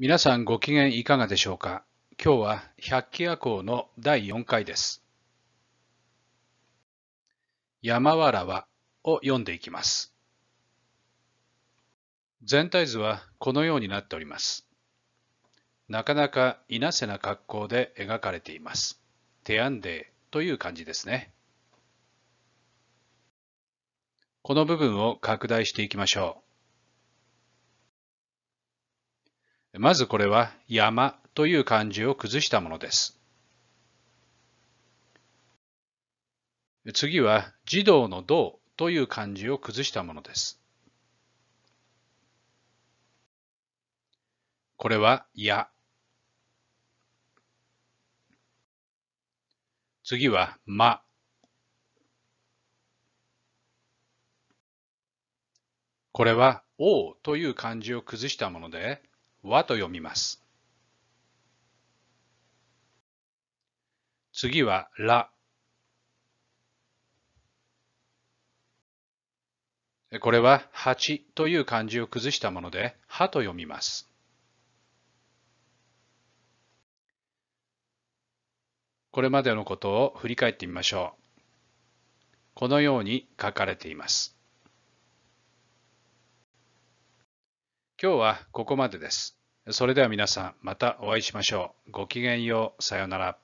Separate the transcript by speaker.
Speaker 1: 皆さんご機嫌いかがでしょうか今日は百鬼夜行の第4回です。山わらは」を読んでいきます。全体図はこのようになっております。なかなかいなせな格好で描かれています。手編んでという感じですね。この部分を拡大していきましょう。まずこれは山という漢字を崩したものです。次は児童の道という漢字を崩したものです。これはや。次はま。これは王という漢字を崩したもので、和と読みます。次はら。これは八という漢字を崩したもので、はと読みます。これまでのことを振り返ってみましょう。このように書かれています。今日はここまでです。それでは皆さん、またお会いしましょう。ごきげんよう。さようなら。